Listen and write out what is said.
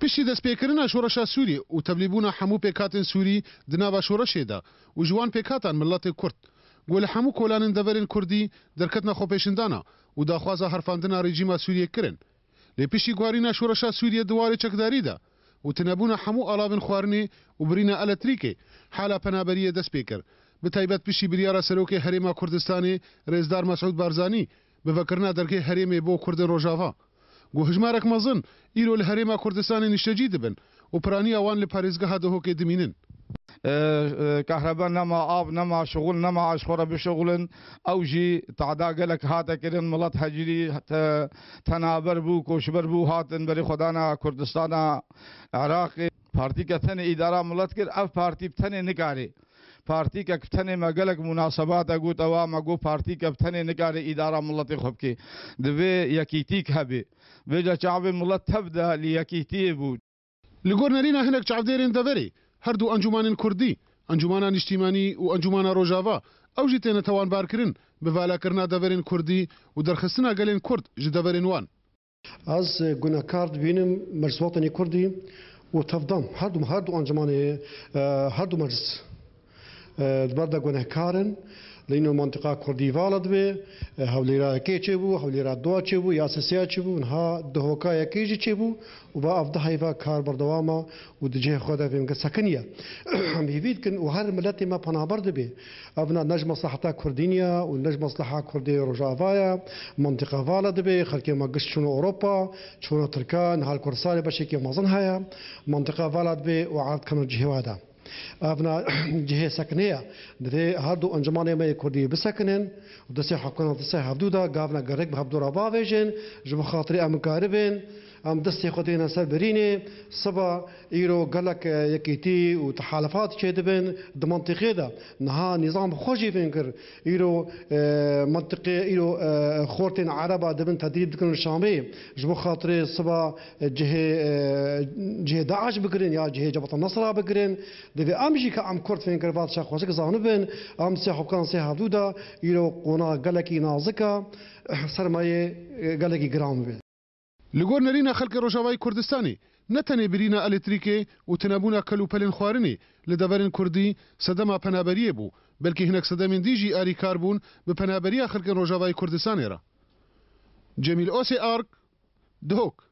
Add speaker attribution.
Speaker 1: Piştî destpêkirina şoreşa Sûrî û tevlîbûna hemû pêkatên Sûrî di nava şoreşê de û ji wan pêkatan milletê Kurd. Gu li hemû kolanên deverên Kurdî derketina xwepêşindana û daxwaza herfandina rejîma Sûriyê kirin. Lê piştî gwarîna şoreşa Sûriyê di warê çekdarî de û tinebûna hemû alabên xwarinê û birîna elektrîkê hala penaberiyê dest pêkir. Bi taybet piştî biryara serokê Herêma Kurdistanê Rêzdar Mesûd Barzanî bi vekirina dergê herêmê bo Kurdên Rojava. گو هجمارک مزن ایرو لحریم کردستان نیشتەجی دبن و پرانی اوان لپاریزگاه دهو که دمینن. كهرباء اه، اه، نما آب نما شغل نما عشورة بشغلن
Speaker 2: أو جي تعدا قالك هاتا كرين ملت هجري تنابر بو كوشبر بو هاتن بري خدانا كردستانا عراقي پارتی که تن اداره ملت کرد اف پارتی تن نکاری parti kaptene me gelek münasebata got awama go parti kaptene nikare idara milletê xwe bike divê yekîtîk hebe vêca
Speaker 1: çavê millet tev de lê yekîtiyê bû li gor nerîna hinek çavdêrên deverê her du encûmanên Kurdî encûmana niştîmanî û encûmana rojava ew jî têne tewanbarkirin bi valakirina deverên Kurdî û derxistina gelên Kurd ji deverên wan
Speaker 3: Ez gunekar dibînim Merzwatanê Kurdî û tevdam her du her du encûmanê her du meclis برده گناهکارن لینو منطقه کوردیواله دوی حولیرا کې چې وو حولیرا دوا چې وو یا سسیا چې وو نه د هوکا یکې چې وو او با افده هیوا کار بر دوامه او د جه خدا فهم کې سکنیه هم هیوید کن او هر ملت ما پنابر دی ابنا نجم صحتا کوردینیا او نجم مصلحه کوردی روجاوایا منطقه واله دی خلک ما گش چون اروپا چون ترکان هال کورسال بشکی مزن هيا منطقه واله دی او عاد کنه جهواده अपना जे सकने दे हर दो अंजमाने में कुर्दी बसकनन दसे हकन दसे हवदुदा गावना गरक हवदुरा बावेजन जब खातिर امکاربن ام دستی خودی نسر برینه سبا ایرو گلک یکیتی و تحالفات چه دبن د منطقه نها نظام خوشی فينكر ايرو ایرو ايرو اه، خورتين اه، خورتین عربا دبن تدريب دكن الشامي جبو خاطر سبا جهه اه، cihê Daeş bikirin ya cihê Cebheta Nesra bikirin divê em jî ke em Kurd fênker vadişa xweşik zanibin em sê hewkan sê hevdû de îro qona gelekî nazik e sermayê gelekî giran bibe.
Speaker 1: Li gor nerîna xelkê Rojavayê Kurdistanê ne tenê birîna elektrîkê û tinebûna kelûpelên xwarinê li deverên Kurdî sedema penaberiyê bû, belkî hinek sedemên dî jî erî kar bûn bi penaberiya xelkên Rojavayê Kurdistanê re. Cemîl Osê Ark, Dok.